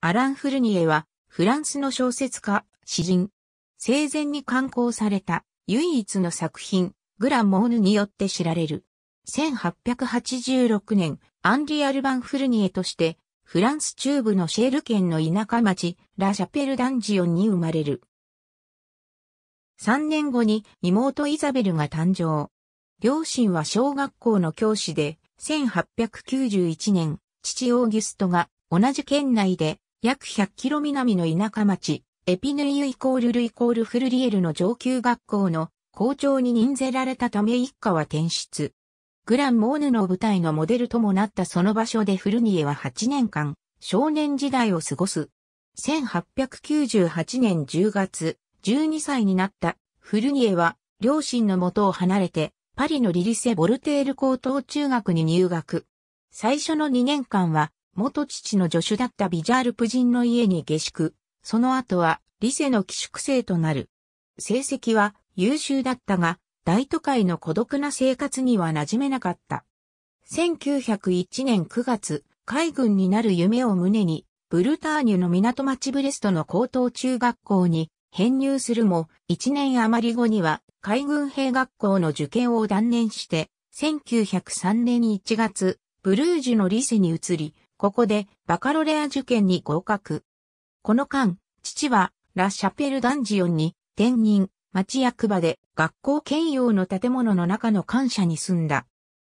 アラン・フルニエは、フランスの小説家、詩人。生前に刊行された唯一の作品、グラモーヌによって知られる。1886年、アンリ・アルバン・フルニエとして、フランス中部のシェール県の田舎町、ラ・シャペル・ダンジオンに生まれる。3年後に妹イザベルが誕生。両親は小学校の教師で、1891年、父オーギュストが同じ県内で約1 0 0キロ南の田舎町、エピヌイユイコールルイコールフルリエルの上級学校の校長に任ぜられたため一家は転出。グラン・モーヌの舞台のモデルともなったその場所でフルニエは8年間、少年時代を過ごす。1898年10月、12歳になったフルニエは、両親の元を離れて、パリのリリセ・ボルテール高等中学に入学。最初の2年間は、元父の助手だったビジャールプ人の家に下宿、その後はリセの寄宿生となる。成績は優秀だったが、大都会の孤独な生活には馴染めなかった。1901年9月、海軍になる夢を胸に、ブルターニュの港町ブレストの高等中学校に編入するも、1年余り後には海軍兵学校の受験を断念して、1903年1月、ブルージュのリセに移り、ここでバカロレア受験に合格。この間、父はラ・シャペル・ダンジオンに転任、町役場で学校兼用の建物の中の感謝に住んだ。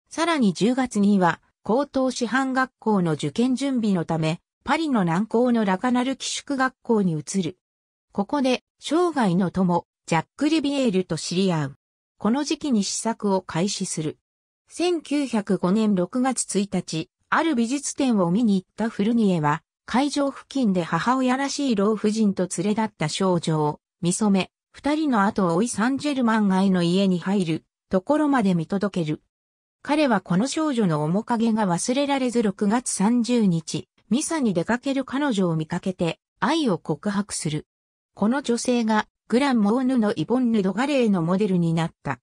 さらに10月には高等師範学校の受験準備のため、パリの南高のラカナル寄宿学校に移る。ここで生涯の友、ジャック・リビエールと知り合う。この時期に試作を開始する。1905年6月1日、ある美術展を見に行ったフルニエは、会場付近で母親らしい老婦人と連れ立った少女を見初め、二人の後を追いサンジェルマン街の家に入るところまで見届ける。彼はこの少女の面影が忘れられず6月30日、ミサに出かける彼女を見かけて愛を告白する。この女性がグランモーヌのイボンヌ・ド・ガレーのモデルになった。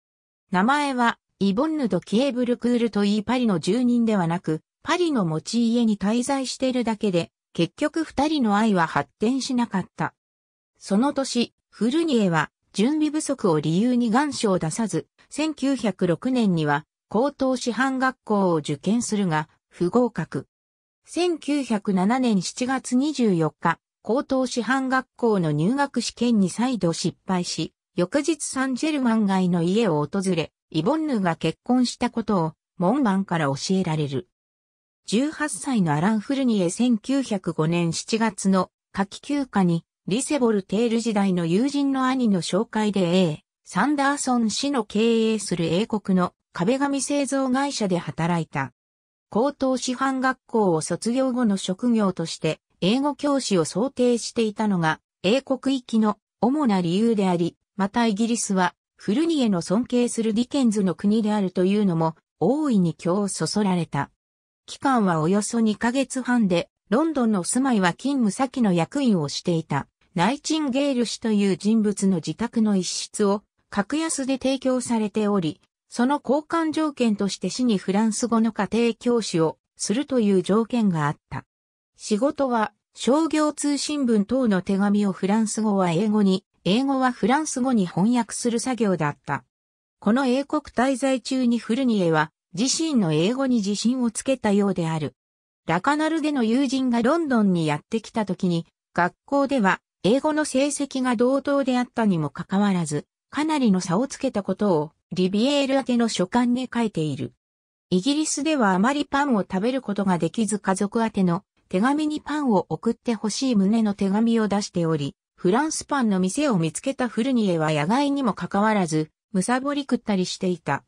名前はイボンヌ・ド・キエブルクールといいパリの住人ではなく、パリの持ち家に滞在しているだけで、結局二人の愛は発展しなかった。その年、フルニエは準備不足を理由に願書を出さず、1906年には高等師範学校を受験するが、不合格。1907年7月24日、高等師範学校の入学試験に再度失敗し、翌日サンジェルマン街の家を訪れ、イボンヌが結婚したことを門番から教えられる。18歳のアラン・フルニエ1905年7月の夏季休暇にリセボルテール時代の友人の兄の紹介で A、サンダーソン氏の経営する英国の壁紙製造会社で働いた。高等師範学校を卒業後の職業として英語教師を想定していたのが英国行きの主な理由であり、またイギリスはフルニエの尊敬するディケンズの国であるというのも大いに今日そそられた。期間はおよそ2ヶ月半で、ロンドンの住まいは勤務先の役員をしていた、ナイチンゲール氏という人物の自宅の一室を、格安で提供されており、その交換条件として市にフランス語の家庭教師をするという条件があった。仕事は商業通信文等の手紙をフランス語は英語に、英語はフランス語に翻訳する作業だった。この英国滞在中にフルニエは自身の英語に自信をつけたようである。ラカナルゲの友人がロンドンにやってきた時に、学校では英語の成績が同等であったにもかかわらず、かなりの差をつけたことをリビエール宛ての書簡に書いている。イギリスではあまりパンを食べることができず家族宛ての手紙にパンを送ってほしい旨の手紙を出しており、フランスパンの店を見つけたフルニエは野外にもかかわらず、むさぼり食ったりしていた。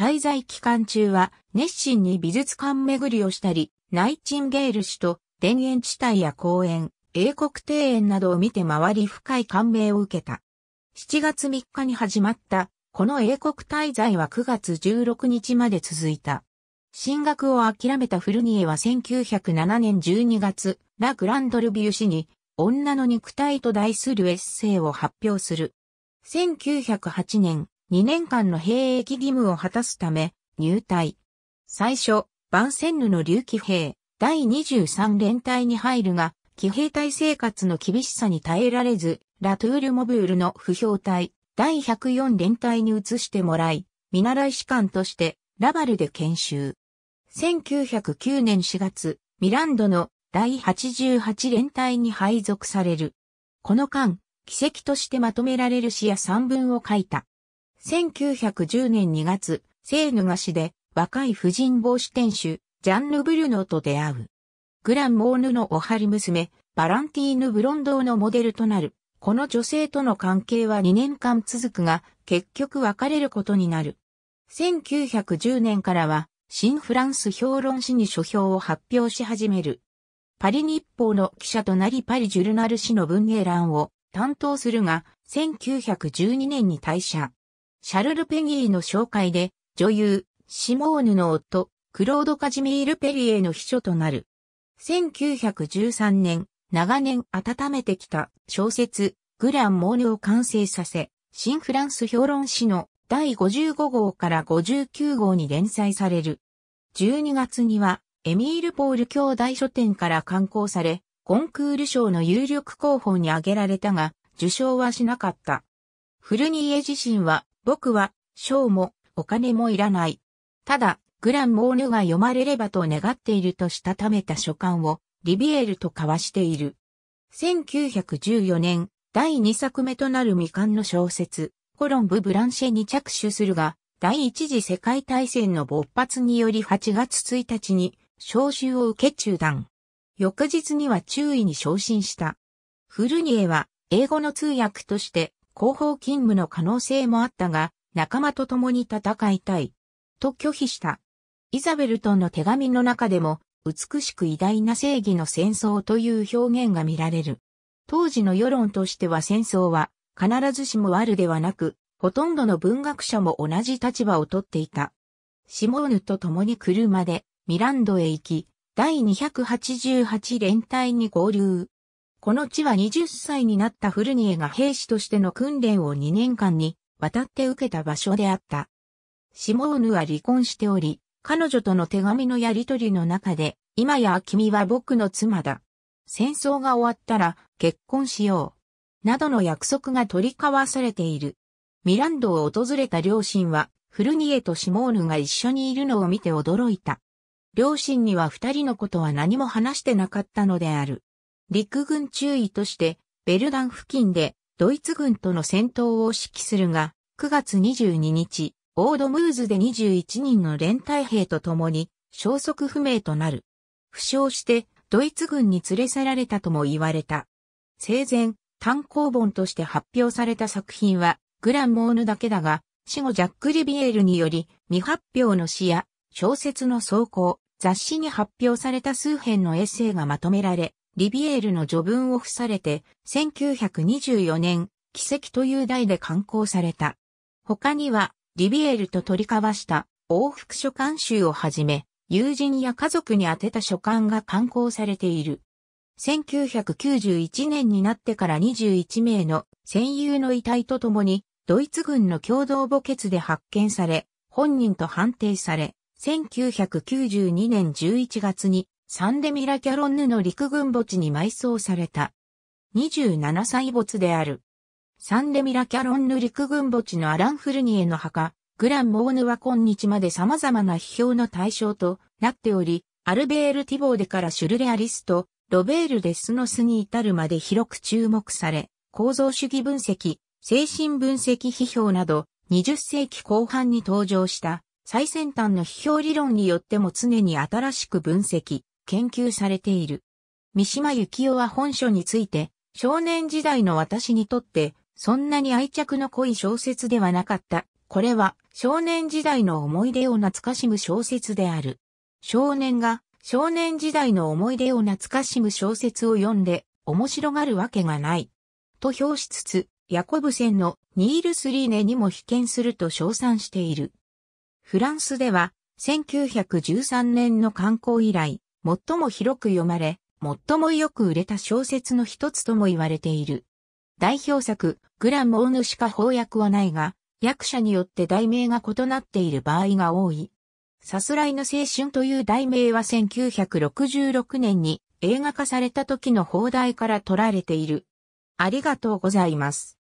滞在期間中は熱心に美術館巡りをしたり、ナイチンゲール氏と田園地帯や公園、英国庭園などを見て回り深い感銘を受けた。7月3日に始まったこの英国滞在は9月16日まで続いた。進学を諦めたフルニエは1907年12月、ラ・グランドルビュー氏に、女の肉体と題するエッセイを発表する。1908年、2年間の兵役義務を果たすため、入隊。最初、バンセンヌの竜騎兵、第23連隊に入るが、騎兵隊生活の厳しさに耐えられず、ラトゥール・モブールの不評隊、第104連隊に移してもらい、見習い士官として、ラバルで研修。1909年4月、ミランドの第88連隊に配属される。この間、奇跡としてまとめられる詩や散文を書いた。1910年2月、セーヌが市で若い婦人帽子店主、ジャンヌ・ブリュノと出会う。グラン・モーヌのおはり娘、バランティーヌ・ブロンドーのモデルとなる。この女性との関係は2年間続くが、結局別れることになる。1910年からは、新フランス評論誌に書評を発表し始める。パリ日報の記者となりパリジュルナル氏の文芸欄を担当するが、1912年に退社。シャルル・ペギーの紹介で、女優、シモーヌの夫、クロード・カジミール・ペリエの秘書となる。1913年、長年温めてきた小説、グラン・モーヌを完成させ、新フランス評論誌の第55号から59号に連載される。12月には、エミール・ポール兄弟書店から刊行され、コンクール賞の有力候補に挙げられたが、受賞はしなかった。フルニエ自身は僕は、賞も、お金もいらない。ただ、グランモーヌが読まれればと願っているとしたためた書簡を、リビエルと交わしている。1914年、第2作目となる未完の小説、コロンブ・ブランシェに着手するが、第一次世界大戦の勃発により8月1日に、召集を受け中断。翌日には注意に昇進した。フルニエは、英語の通訳として、広報勤務の可能性もあったが、仲間と共に戦いたい。と拒否した。イザベルトンの手紙の中でも、美しく偉大な正義の戦争という表現が見られる。当時の世論としては戦争は必ずしも悪ではなく、ほとんどの文学者も同じ立場をとっていた。シモーヌと共に車でミランドへ行き、第288連隊に合流。この地は20歳になったフルニエが兵士としての訓練を2年間に渡って受けた場所であった。シモーヌは離婚しており、彼女との手紙のやりとりの中で、今や君は僕の妻だ。戦争が終わったら結婚しよう。などの約束が取り交わされている。ミランドを訪れた両親は、フルニエとシモーヌが一緒にいるのを見て驚いた。両親には二人のことは何も話してなかったのである。陸軍中尉として、ベルダン付近でドイツ軍との戦闘を指揮するが、9月22日、オードムーズで21人の連隊兵と共に消息不明となる。負傷してドイツ軍に連れ去られたとも言われた。生前、単行本として発表された作品は、グランモーヌだけだが、死後ジャック・リビエールにより、未発表の詩や小説の草稿、雑誌に発表された数編のエッセイがまとめられ、リビエールの序文を付されて、1924年、奇跡という題で刊行された。他には、リビエールと取り交わした往復書簡集をはじめ、友人や家族に宛てた書簡が刊行されている。1991年になってから21名の戦友の遺体とともに、ドイツ軍の共同墓穴で発見され、本人と判定され、1992年11月にサンデミラ・キャロンヌの陸軍墓地に埋葬された。27歳没である。サンデミラ・キャロンヌ陸軍墓地のアラン・フルニエの墓、グラン・モーヌは今日まで様々な批評の対象となっており、アルベール・ティボーデからシュルレアリスト、ロベール・デスノスに至るまで広く注目され、構造主義分析、精神分析批評など、20世紀後半に登場した最先端の批評理論によっても常に新しく分析、研究されている。三島由紀夫は本書について、少年時代の私にとって、そんなに愛着の濃い小説ではなかった。これは、少年時代の思い出を懐かしむ小説である。少年が、少年時代の思い出を懐かしむ小説を読んで、面白がるわけがない。と評しつつ、ヤコブセンのニール・スリーネにも被験すると称賛している。フランスでは、1913年の観光以来、最も広く読まれ、最もよく売れた小説の一つとも言われている。代表作、グラモーヌしか翻訳はないが、役者によって題名が異なっている場合が多い。さすらいの青春という題名は1966年に映画化された時の放題から取られている。ありがとうございます。